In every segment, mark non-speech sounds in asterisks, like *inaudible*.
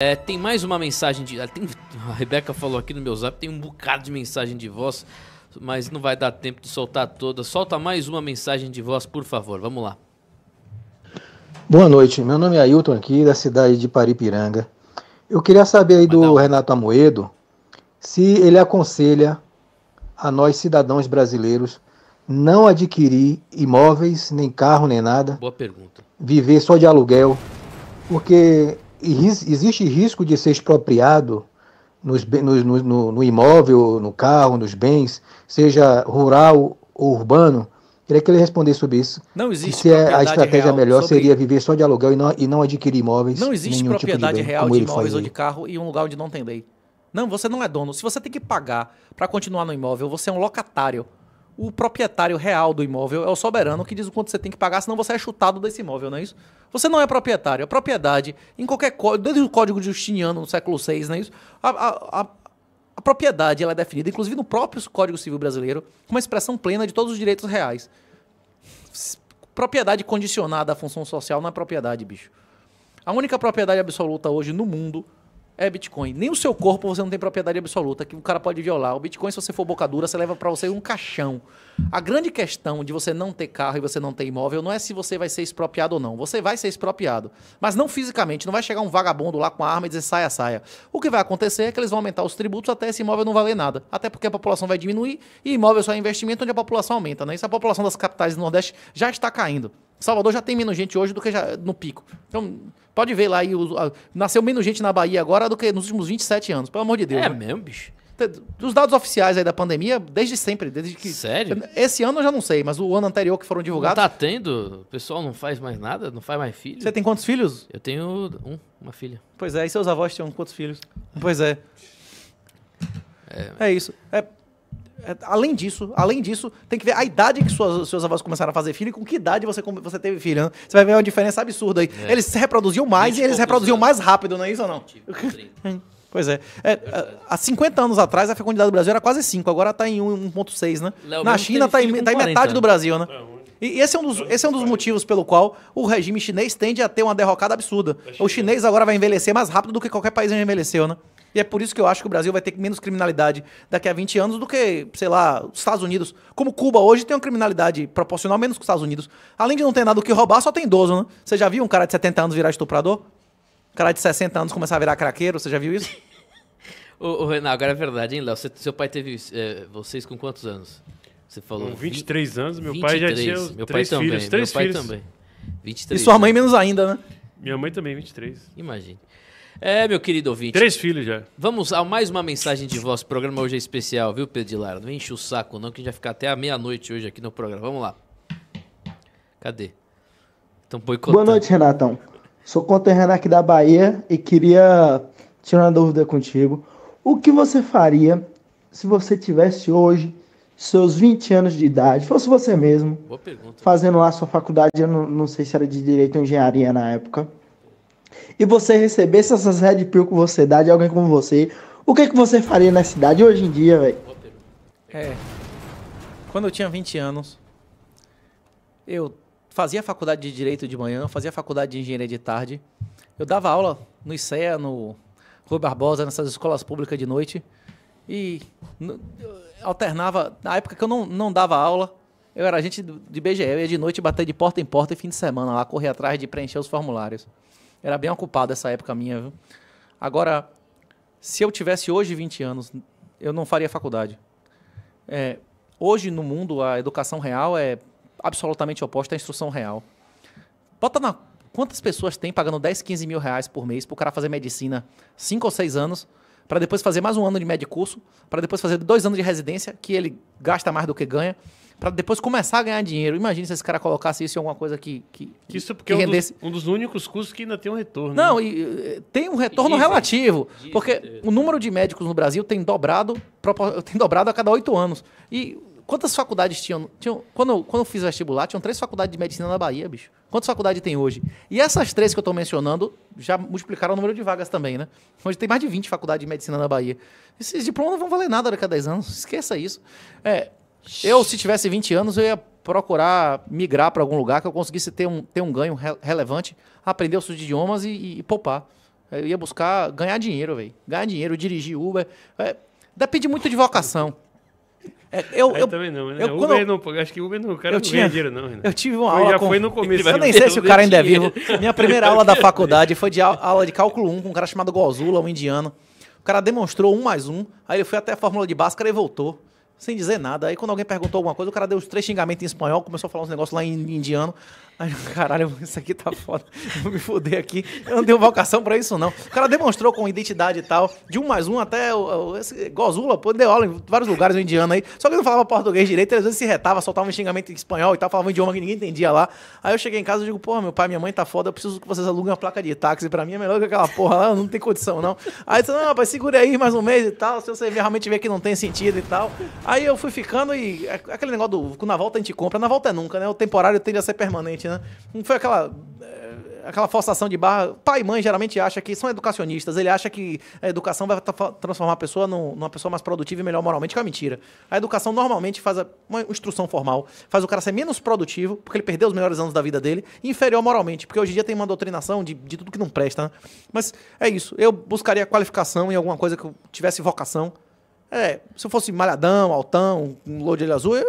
É, tem mais uma mensagem de. Ah, tem, a Rebeca falou aqui no meu zap, tem um bocado de mensagem de voz, mas não vai dar tempo de soltar toda. Solta mais uma mensagem de voz, por favor. Vamos lá. Boa noite. Meu nome é Ailton aqui, da cidade de Paripiranga. Eu queria saber aí do Renato Amoedo se ele aconselha a nós cidadãos brasileiros não adquirir imóveis, nem carro, nem nada. Boa pergunta. Viver só de aluguel, porque existe risco de ser expropriado nos, no, no, no, imóvel, no carro, nos bens, seja rural ou urbano? Queria que ele respondesse sobre isso. Não existe. Se é a estratégia melhor sobre... seria viver só de aluguel e não, e não adquirir imóveis. Não existe propriedade tipo de bem, real de imóveis ou de carro e um lugar onde não tem lei. Não, você não é dono. Se você tem que pagar para continuar no imóvel, você é um locatário o proprietário real do imóvel é o soberano que diz o quanto você tem que pagar, senão você é chutado desse imóvel, não é isso? Você não é proprietário, a propriedade, em qualquer código, desde o código justiniano no século VI, não é isso? A, a, a, a propriedade ela é definida, inclusive no próprio Código Civil Brasileiro, como uma expressão plena de todos os direitos reais. Propriedade condicionada à função social não é propriedade, bicho. A única propriedade absoluta hoje no mundo é Bitcoin. Nem o seu corpo você não tem propriedade absoluta, que o cara pode violar. O Bitcoin, se você for boca dura, você leva para você um caixão. A grande questão de você não ter carro e você não ter imóvel não é se você vai ser expropriado ou não. Você vai ser expropriado. Mas não fisicamente. Não vai chegar um vagabundo lá com a arma e dizer saia, saia. O que vai acontecer é que eles vão aumentar os tributos até esse imóvel não valer nada. Até porque a população vai diminuir e imóvel só é investimento onde a população aumenta. Né? Isso a população das capitais do Nordeste já está caindo. Salvador já tem menos gente hoje do que já no pico. Então, pode ver lá. Aí, nasceu menos gente na Bahia agora do que nos últimos 27 anos, pelo amor de Deus. É né? mesmo, bicho? Os dados oficiais aí da pandemia, desde sempre, desde que. Sério? Esse ano eu já não sei, mas o ano anterior que foram divulgados. Não tá tendo? O pessoal não faz mais nada? Não faz mais filhos? Você tem quantos filhos? Eu tenho um, uma filha. Pois é, e seus avós tinham quantos filhos? *laughs* Pois é. É, é isso. É, é, além disso, além disso, tem que ver a idade que suas, seus avós começaram a fazer filho e com que idade você, você teve filho. Né? Você vai ver uma diferença absurda aí. É. Eles se reproduziam mais e eles reproduziam anos. mais rápido, não é isso ou não? Tipo, *laughs* pois é. é, há 50 anos atrás, a fecundidade do Brasil era quase 5, agora está em 1,6, né? Léo, Na China está em, tá em tá metade do Brasil, né? É, e esse é, um dos, esse é um dos motivos pelo qual o regime chinês tende a ter uma derrocada absurda. É o chinês agora vai envelhecer mais rápido do que qualquer país já envelheceu, né? E é por isso que eu acho que o Brasil vai ter menos criminalidade daqui a 20 anos do que, sei lá, os Estados Unidos. Como Cuba hoje tem uma criminalidade proporcional menos que os Estados Unidos. Além de não ter nada o que roubar, só tem idoso, né? Você já viu um cara de 70 anos virar estuprador? Um cara de 60 anos começar a virar craqueiro? Você já viu isso? *laughs* ô, ô, Renan, agora é verdade, hein, Léo? seu pai teve é, vocês com quantos anos? Você falou. Com 23 20, anos, meu 23. pai já tinha. Meu três pai filhos, também. Três meu pai filhos. também. 23, e sua mãe menos ainda, né? Minha mãe também, 23. Imagine. É, meu querido ouvinte. Três filhos já. Vamos a mais uma mensagem de voz. O programa hoje é especial, viu, Pedro de Lara? Não enche o saco, não, que a gente vai ficar até a meia-noite hoje aqui no programa. Vamos lá. Cadê? Estão boicotando. Boa noite, Renatão. Sou contra Renan aqui da Bahia e queria tirar uma dúvida contigo. O que você faria se você tivesse hoje seus 20 anos de idade, fosse você mesmo, fazendo lá sua faculdade, eu não, não sei se era de direito ou engenharia na época, e você recebesse essas red pill que você dá de alguém como você, o que, que você faria na cidade hoje em dia, velho? É. Quando eu tinha 20 anos, eu fazia faculdade de Direito de manhã, fazia faculdade de Engenharia de tarde, eu dava aula no ICEA, no Rui Barbosa, nessas escolas públicas de noite, e alternava, na época que eu não, não dava aula, eu era agente de BGE, eu ia de noite bater de porta em porta e fim de semana lá, correr atrás de preencher os formulários. Era bem ocupada essa época minha, viu? Agora, se eu tivesse hoje 20 anos, eu não faria faculdade. É, hoje no mundo a educação real é absolutamente oposta à instrução real. Bota na quantas pessoas tem pagando 10, 15 mil reais por mês para o cara fazer medicina 5 ou 6 anos, para depois fazer mais um ano de médico curso, para depois fazer dois anos de residência, que ele gasta mais do que ganha, para depois começar a ganhar dinheiro. Imagina se esse cara colocasse isso em alguma coisa que. que isso porque que é um dos, um, dos, únicos custos que ainda tem um retorno. Não, né? e, eh, tem um retorno relativo. Porque o número de médicos no Brasil tem dobrado, tem dobrado a cada oito anos. E quantas faculdades tinham? tinham quando, quando eu fiz vestibular, tinham três faculdades de medicina na Bahia, bicho. Quantas faculdades tem hoje? E essas três que eu estou mencionando já multiplicaram o número de vagas também, né? Hoje tem mais de 20 faculdades de medicina na Bahia. Esses diplomas não vão valer nada daqui a 10 anos, esqueça isso. É, eu, se tivesse 20 anos, eu ia procurar migrar para algum lugar que eu conseguisse ter um, ter um ganho re relevante, aprender os idiomas e, e, e, poupar. Eu ia buscar ganhar dinheiro, velho. Ganhar dinheiro, dirigir Uber. É, depende muito de vocação. É, eu, é, eu, também não, né? Eu, Uber eu, não, acho que Uber não, o cara eu não tinha, ganha dinheiro não, né? Eu tive uma eu aula já com... foi no começo. Eu nem né? sei se o cara ainda é vivo. Minha primeira aula da *laughs* faculdade foi de aula de cálculo 1 com um cara chamado Gozula, um indiano. O cara demonstrou um mais um, aí ele foi até a fórmula de Bhaskara e voltou sem dizer nada. Aí quando alguém perguntou alguma coisa, o cara deu os três xingamentos em espanhol, começou a falar uns negócios lá em indiano. Aí, *laughs* caralho, isso aqui tá foda. Vou *laughs* me fuder aqui. Eu não tenho vocação para isso, não. O cara demonstrou com identidade e tal, de um mais um até o, o, esse Gozula, pô, deu aula em vários lugares o indiano aí. Só que não falava português direito, às vezes se retava, soltava um xingamento em espanhol e tal, falava um idioma que ninguém entendia lá. Aí eu cheguei em casa e digo, porra, meu pai, minha mãe tá foda, eu preciso que vocês aluguem uma placa de táxi. Pra mim é melhor que aquela porra lá, não tem condição, não. Aí eu disse, não, rapaz, segure aí mais um mês e tal, se você realmente ver que não tem sentido e tal. Aí eu fui ficando e é, aquele negócio do na volta a gente compra, na volta é nunca, né? O temporário tende a ser permanente, né? Não foi aquela é, aquela forçação de barra. Pai e mãe geralmente acha que são educacionistas, ele acha que a educação vai transformar a pessoa numa pessoa mais produtiva e melhor moralmente, que é uma mentira. A educação normalmente faz uma instrução formal, faz o cara ser menos produtivo, porque ele perdeu os melhores anos da vida dele, e inferior moralmente, porque hoje em dia tem uma doutrinação de, de tudo que não presta, né? Mas é isso. Eu buscaria qualificação em alguma coisa que eu tivesse vocação. É, se eu fosse malhadão, altão, um load de olho azul, eu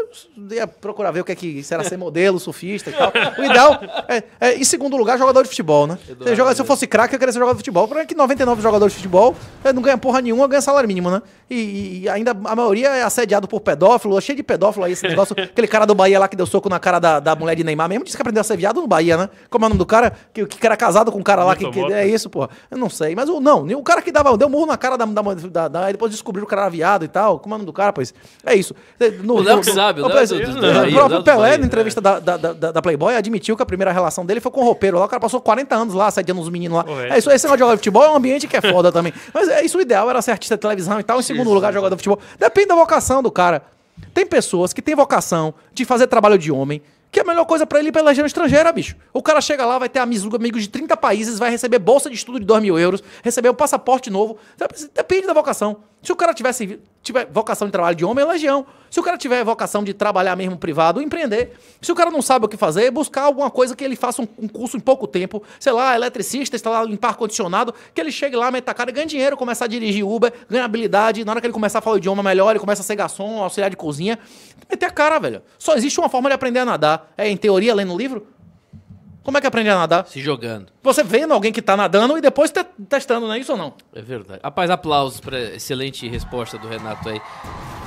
ia procurar ver o que é que será ser *laughs* modelo, surfista e tal. O ideal é, é, em segundo lugar, jogador de futebol, né? Eduardo, joga, se eu fosse craque, eu queria ser jogador de futebol. Porque é que 99 jogadores de futebol não ganha porra nenhuma, ganha salário mínimo, né? E, e, ainda a maioria é assediado por pedófilo, é cheio de pedófilo aí esse *laughs* negócio. aquele cara do Bahia lá que deu soco na cara da, da mulher de Neymar mesmo, disse que aprendeu a ser viado no Bahia, né? Como é o nome do cara? Que, que era casado com um cara lá que, que, É isso, porra. Eu não sei. Mas o, não, o cara que dava, deu um murro na cara da, mulher, da, da, da depois descobriu o cara era viado criado e tal. Como é o nome do cara, pois? É isso. É, no, o Léo que sabe, o é próprio Pelé, na entrevista é. da, da, da, Playboy, admitiu que a primeira relação dele foi com o roupeiro lá. O cara passou 40 anos lá, sediando os meninos lá. É isso, esse negócio de jogar futebol é um ambiente que é foda também. Mas é isso, o ideal era ser artista de televisão e tal. Em segundo lugar, jogador de futebol. Depende da vocação do cara. Tem pessoas que têm vocação de fazer trabalho de homem, que é a melhor coisa para ele ir pra legião estrangeira, bicho. O cara chega lá, vai ter amigos, amigos de 30 países, vai receber bolsa de estudo de 2 mil euros, receber um passaporte novo. Depende da vocação. Se o cara tivesse, tiver vocação de trabalho de homem, é legião. Se o cara tiver vocação de trabalhar mesmo privado, empreender. Se o cara não sabe o que fazer, é buscar alguma coisa que ele faça um, um curso em pouco tempo. Sei lá, eletricista, instalar, limpar ar-condicionado, que ele chegue lá, meta a cara, ganhe dinheiro, começar a dirigir Uber, ganha habilidade. Na hora que ele começar a falar o idioma melhor, ele começa a ser garçom, auxiliar de cozinha. Meter a cara, velho. Só existe uma forma de aprender a nadar. É, em teoria, lendo livro. Como é que aprende a nadar? Se jogando. Você vendo alguém que está nadando e depois te testando, não é isso ou não? É verdade. Rapaz, aplausos para excelente resposta do Renato aí. É...